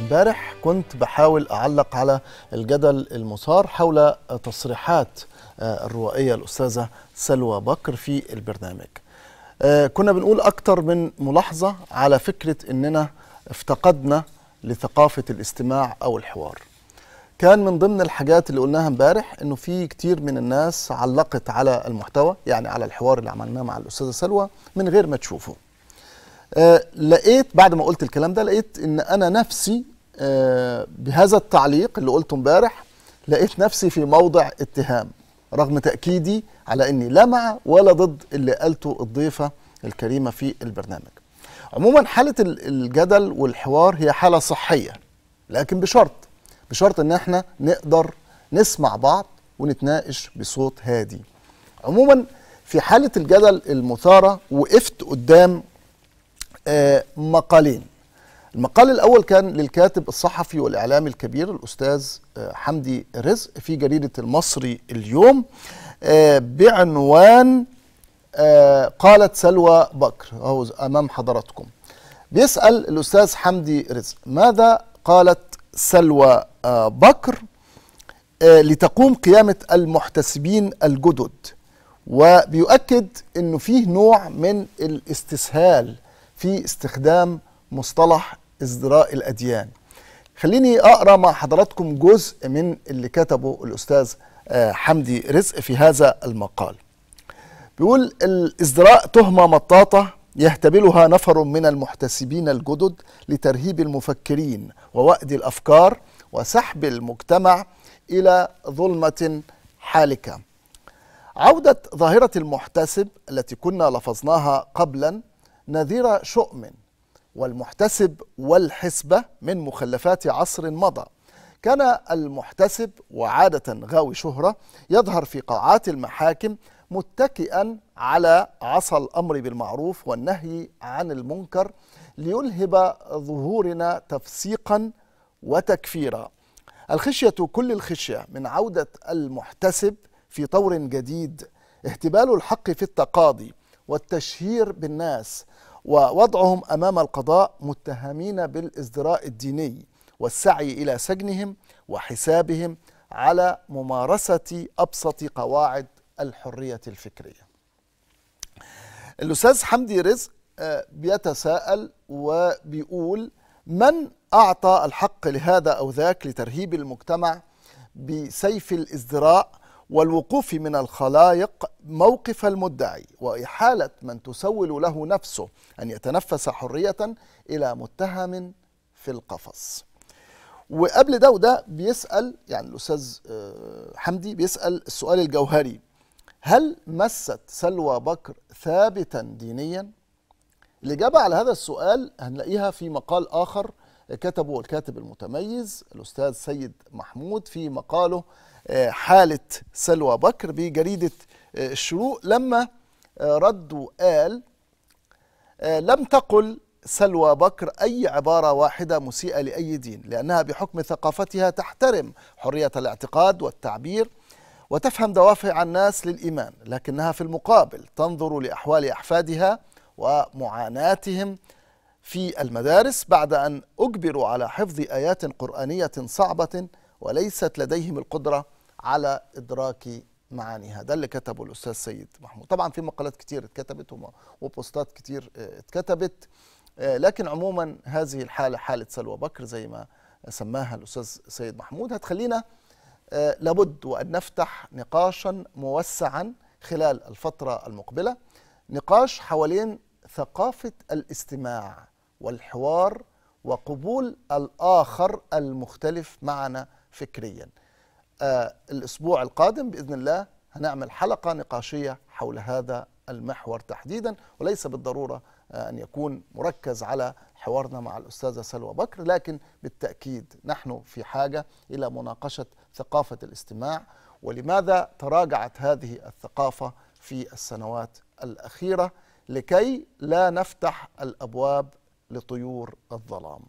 امبارح كنت بحاول اعلق على الجدل المثار حول تصريحات آه، الروائيه الاستاذه سلوى بكر في البرنامج. آه، كنا بنقول اكتر من ملاحظه على فكره اننا افتقدنا لثقافه الاستماع او الحوار. كان من ضمن الحاجات اللي قلناها امبارح انه في كتير من الناس علقت على المحتوى يعني على الحوار اللي عملناه مع الاستاذه سلوى من غير ما تشوفه. آه، لقيت بعد ما قلت الكلام ده لقيت ان انا نفسي آه، بهذا التعليق اللي قلته امبارح لقيت نفسي في موضع اتهام رغم تاكيدي على اني لا مع ولا ضد اللي قالته الضيفه الكريمه في البرنامج عموما حاله الجدل والحوار هي حاله صحيه لكن بشرط بشرط ان احنا نقدر نسمع بعض ونتناقش بصوت هادي عموما في حاله الجدل المثاره وقفت قدام آه، مقالين المقال الأول كان للكاتب الصحفي والإعلامي الكبير الأستاذ آه، حمدي رزق في جريدة المصري اليوم آه، بعنوان قالت سلوى بكر أو أمام حضراتكم بيسأل الأستاذ حمدي رزق ماذا قالت سلوى بكر لتقوم قيامة المحتسبين الجدد وبيؤكد أنه فيه نوع من الاستسهال في استخدام مصطلح ازدراء الأديان خليني أقرأ مع حضراتكم جزء من اللي كتبه الأستاذ آه، حمدي رزق في هذا المقال بيقول الازدراء تهمة مطاطة يهتبلها نفر من المحتسبين الجدد لترهيب المفكرين ووأد الأفكار وسحب المجتمع إلى ظلمة حالكة عودة ظاهرة المحتسب التي كنا لفظناها قبلا نذير شؤم والمحتسب والحسبة من مخلفات عصر مضى كان المحتسب وعادة غاوي شهرة يظهر في قاعات المحاكم متكئا على عصا الأمر بالمعروف والنهي عن المنكر ليلهب ظهورنا تفسيقا وتكفيرا الخشية كل الخشية من عودة المحتسب في طور جديد اهتبال الحق في التقاضي والتشهير بالناس ووضعهم امام القضاء متهمين بالازدراء الديني والسعي الى سجنهم وحسابهم على ممارسه ابسط قواعد الحريه الفكريه. الاستاذ حمدي رزق آه، بيتساءل وبيقول من اعطى الحق لهذا او ذاك لترهيب المجتمع بسيف الازدراء والوقوف من الخلائق موقف المدعي وإحالة من تسول له نفسه أن يتنفس حرية إلى متهم في القفص وقبل ده وده بيسأل يعني الأستاذ آه، حمدي بيسأل السؤال الجوهري هل مست سلوى بكر ثابتا دينيا؟ الإجابة على هذا السؤال هنلاقيها في مقال آخر كتبه الكاتب المتميز الأستاذ سيد محمود في مقاله آه، حالة سلوى بكر بجريدة آه، الشروق لما آه، رد وقال لم تقل سلوى بكر أي عبارة واحدة مسيئة لأي دين لأنها بحكم ثقافتها تحترم حرية الاعتقاد والتعبير وتفهم دوافع الناس للإيمان لكنها في المقابل تنظر لأحوال أحفادها ومعاناتهم في المدارس بعد أن أجبروا على حفظ آيات قرآنية صعبة وليست لديهم القدرة على إدراك معانيها ده اللي كتبه الأستاذ سيد محمود طبعا في مقالات كتير اتكتبت وبوستات كتير آه، اتكتبت آه، لكن عموما هذه الحالة حالة سلوى بكر زي ما سماها الأستاذ سيد محمود هتخلينا آه، لابد وأن نفتح نقاشا موسعا خلال الفترة المقبلة نقاش حوالين ثقافة الاستماع والحوار وقبول الآخر المختلف معنا فكريا آه الأسبوع القادم بإذن الله هنعمل حلقة نقاشية حول هذا المحور تحديدا وليس بالضرورة آه أن يكون مركز على حوارنا مع الأستاذة سلوى بكر لكن بالتأكيد نحن في حاجة إلى مناقشة ثقافة الاستماع ولماذا تراجعت هذه الثقافة في السنوات الأخيرة لكي لا نفتح الأبواب لطيور الظلام